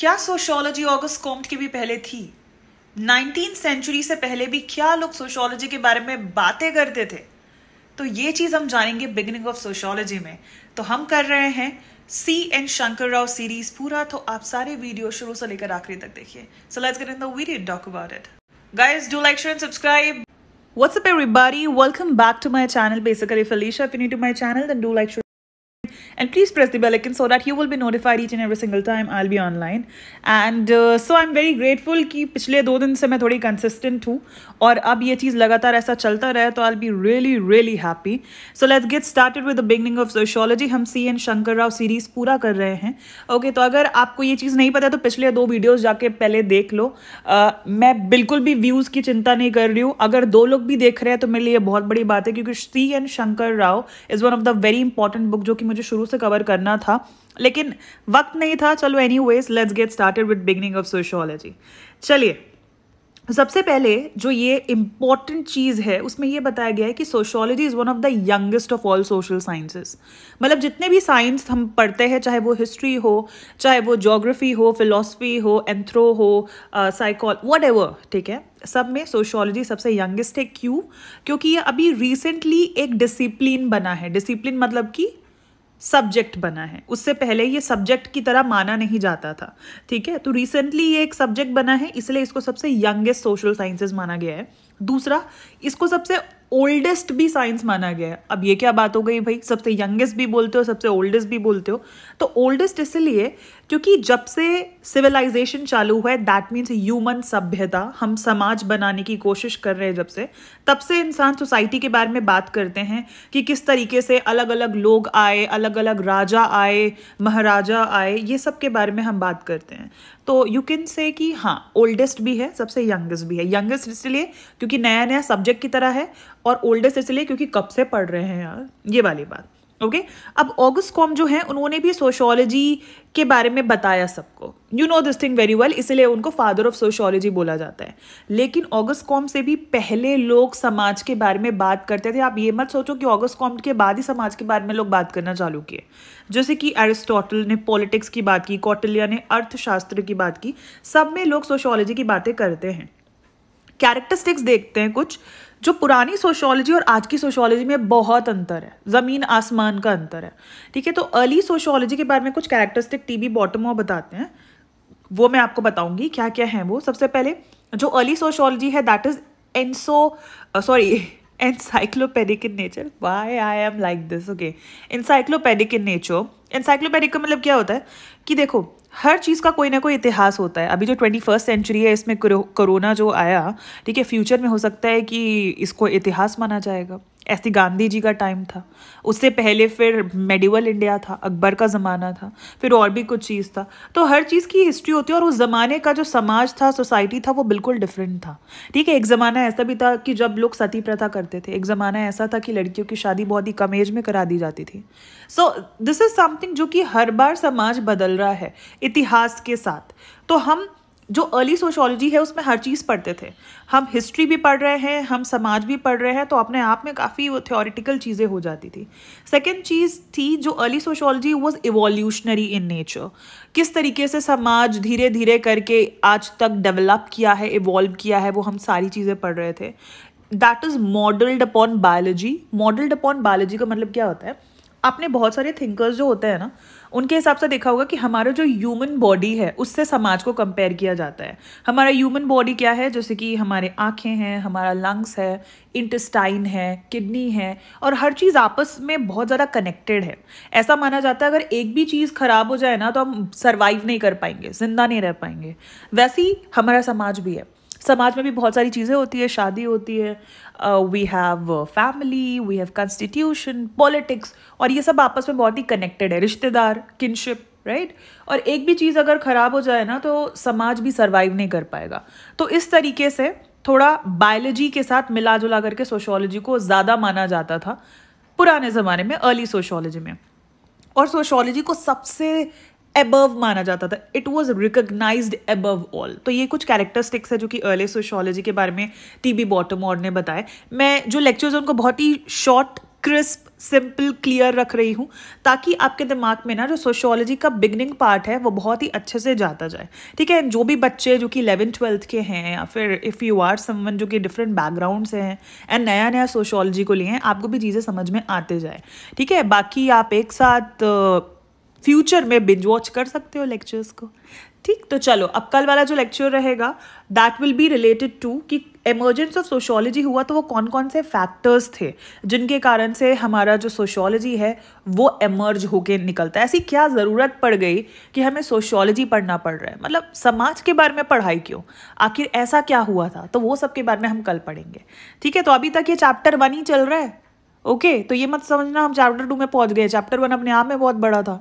क्या sociology August Comte के भी पहले थी नाइनटीन सेंचुरी से पहले भी क्या लोग सोशोलॉजी के बारे में बातें करते थे तो ये चीज हम जानेंगे बिगिनिंग ऑफ सोशोलॉजी में तो हम कर रहे हैं C N Shankar Rao series पूरा तो आप सारे वीडियो शुरू से लेकर आखिरी तक देखिए so let's get in the video talk about it guys do like share and subscribe what's up everybody welcome back to my channel basically felicia if you new to my channel then do like and please press the bell icon so that you will be notified each and every single time I'll be online and uh, so I'm very grateful कि पिछले दो दिन से मैं थोड़ी consistent हूँ और अब ये चीज़ लगातार ऐसा चलता रहे तो I be really really happy so let's get started with the beginning of sociology हम C N Shankar Rao series पूरा कर रहे हैं ओके okay, तो अगर आपको ये चीज़ नहीं पता तो पिछले दो वीडियोज़ जाके पहले देख लो uh, मैं बिल्कुल भी व्यूज़ की चिंता नहीं कर रही हूँ अगर दो लोग भी देख रहे हैं तो मेरे लिए बहुत बड़ी बात है क्योंकि C N Shankar Rao is one of the very important book जो कि मुझे मुझे शुरू से कवर करना था लेकिन वक्त नहीं था चलो anyways let's get started with beginning of sociology चलिए सबसे पहले जो ये इम्पॉर्टेंट चीज़ है उसमें ये बताया गया है कि sociology is one of the youngest of all social sciences मतलब जितने भी साइंस हम पढ़ते हैं चाहे वो हिस्ट्री हो चाहे वो जोग्राफी हो फिलोसफी हो एंथ्रो हो साइकोल वट एवर ठीक है सब में सोशोलॉजी सबसे यंगेस्ट है क्यों क्योंकि ये अभी रिसेंटली एक डिसिप्लिन बना है डिसिप्लिन मतलब कि सब्जेक्ट बना है उससे पहले ये सब्जेक्ट की तरह माना नहीं जाता था ठीक है तो रिसेंटली ये एक सब्जेक्ट बना है इसलिए इसको सबसे यंगेस्ट सोशल साइंसेज माना गया है दूसरा इसको सबसे ओल्डेस्ट भी साइंस माना गया है अब ये क्या बात हो गई भाई सबसे यंगेस्ट भी बोलते हो सबसे ओल्डेस्ट भी बोलते हो तो ओल्डेस्ट इसलिए क्योंकि जब से सिविलाइजेशन चालू हुआ है दैट मीन्स ह्यूमन सभ्यता हम समाज बनाने की कोशिश कर रहे हैं जब से तब से इंसान सोसाइटी के बारे में बात करते हैं कि किस तरीके से अलग अलग लोग आए अलग अलग राजा आए महाराजा आए ये सब के बारे में हम बात करते हैं तो यू कैन से कि हाँ ओल्डेस्ट भी है सबसे यंगेस्ट भी है यंगेस्ट इसलिए क्योंकि नया नया सब्जेक्ट की तरह है और ओल्डेस्ट इसलिए क्योंकि कब से पढ़ रहे हैं यार ये वाली बात ओके okay? अब ऑगस्ट कॉम जो है उन्होंने भी सोशोलॉजी के बारे में बताया सबको you know this thing very well इसलिए उनको फादर ऑफ सोशोलॉजी बोला जाता है लेकिन ऑगस्ट कॉम से भी पहले लोग समाज के बारे में बात करते थे आप ये मत सोचो कि ऑगस्ट कॉम के बाद ही समाज के बारे में लोग बात करना चालू किए जैसे कि एरिस्टोटल ने पॉलिटिक्स की बात की कौटल्या ने अर्थशास्त्र की बात की सब में लोग सोशोलॉजी की बातें करते हैं कैरेक्टरिस्टिक्स देखते हैं कुछ जो पुरानी सोशोलॉजी और आज की सोशोलॉजी में बहुत अंतर है ज़मीन आसमान का अंतर है ठीक है तो अर्ली सोशोलॉजी के बारे में कुछ कैरेक्टरिस्टिक टीबी और बताते हैं वो मैं आपको बताऊंगी क्या क्या है वो सबसे पहले जो अर्ली सोशोलॉजी है that is enso sorry encyclopedic in nature why I am like this okay encyclopedic in nature encyclopedic का मतलब क्या होता है कि देखो हर चीज़ का कोई ना कोई इतिहास होता है अभी जो ट्वेंटी फर्स्ट सेंचुरी है इसमें कोरोना जो आया ठीक है फ्यूचर में हो सकता है कि इसको इतिहास माना जाएगा ऐसे गांधी जी का टाइम था उससे पहले फिर मेडिवल इंडिया था अकबर का ज़माना था फिर और भी कुछ चीज़ था तो हर चीज़ की हिस्ट्री होती है और उस ज़माने का जो समाज था सोसाइटी था वो बिल्कुल डिफरेंट था ठीक है एक ज़माना ऐसा भी था कि जब लोग सती प्रथा करते थे एक ज़माना ऐसा था कि लड़कियों की शादी बहुत ही कम एज में करा दी जाती थी सो दिस इज़ समथिंग जो कि हर बार समाज बदल रहा है इतिहास के साथ तो हम जो अर्ली सोशोलॉजी है उसमें हर चीज़ पढ़ते थे हम हिस्ट्री भी पढ़ रहे हैं हम समाज भी पढ़ रहे हैं तो अपने आप में काफ़ी वो थ्योरिटिकल चीज़ें हो जाती थी सेकेंड चीज़ थी जो early sociology was evolutionary in nature किस तरीके से समाज धीरे धीरे करके आज तक डेवलप किया है इवॉल्व किया है वो हम सारी चीज़ें पढ़ रहे थे that is modelled upon biology modelled upon biology का मतलब क्या होता है आपने बहुत सारे थिंकर्स जो होते हैं ना उनके हिसाब से देखा होगा कि हमारा जो ह्यूमन बॉडी है उससे समाज को कंपेयर किया जाता है हमारा ह्यूमन बॉडी क्या है जैसे कि हमारे आँखें हैं हमारा लंग्स है इंटेस्टाइन है किडनी है और हर चीज़ आपस में बहुत ज़्यादा कनेक्टेड है ऐसा माना जाता है अगर एक भी चीज़ ख़राब हो जाए ना तो हम सर्वाइव नहीं कर पाएंगे ज़िंदा नहीं रह पाएंगे वैसे ही हमारा समाज भी है समाज में भी बहुत सारी चीज़ें होती है शादी होती है we have family we have constitution politics और ये सब आपस में बहुत ही कनेक्टेड है रिश्तेदार किनशिप राइट right? और एक भी चीज़ अगर ख़राब हो जाए ना तो समाज भी सर्वाइव नहीं कर पाएगा तो इस तरीके से थोड़ा बायोलॉजी के साथ मिला जुला करके सोशोलॉजी को ज़्यादा माना जाता था पुराने ज़माने में अर्ली सोशोलॉजी में और सोशोलॉजी को सबसे एबव माना जाता था it was recognise above all तो ये कुछ कैरेक्टरिस्टिक्स है जो कि अर्ली सोशोलॉजी के बारे में टी बी बॉटम और ने बताया मैं जो लेक्चर्स उनको बहुत ही शॉर्ट क्रिस्प सिंपल क्लियर रख रही हूँ ताकि आपके दिमाग में ना जो सोशोलॉजी का बिगनिंग पार्ट है वो बहुत ही अच्छे से जाता जाए ठीक है जो भी बच्चे जो कि इलेवन ट्वेल्थ के हैं या फिर इफ़ यू आर समवन जो कि डिफरेंट बैकग्राउंड से हैं एंड नया नया सोशोलॉजी को लिए हैं आपको भी चीज़ें समझ में आते जाए ठीक है बाकी आप एक साथ फ्यूचर में बिंज वॉच कर सकते हो लेक्चर्स को ठीक तो चलो अब कल वाला जो लेक्चर रहेगा that will be related to कि एमर्जेंस ऑफ सोशोलॉजी हुआ तो वो कौन कौन से फैक्टर्स थे जिनके कारण से हमारा जो सोशोलॉजी है वो एमर्ज होके निकलता है ऐसी क्या ज़रूरत पड़ गई कि हमें सोशोलॉजी पढ़ना पड़ रहा है मतलब समाज के बारे में पढ़ाई क्यों आखिर ऐसा क्या हुआ था तो वो सब के बारे में हम कल पढ़ेंगे ठीक है तो अभी तक ये चैप्टर वन ही चल रहा है ओके तो ये मत समझना हम चैप्टर टू में पहुंच गए चैप्टर वन अपने आप में बहुत बड़ा था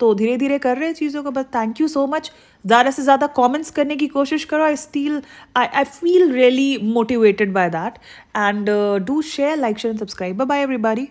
तो धीरे धीरे कर रहे हैं चीज़ों को बस थैंक यू सो मच ज़्यादा से ज़्यादा कमेंट्स करने की कोशिश करो I still I I feel really motivated by that and do share like share and subscribe bye everybody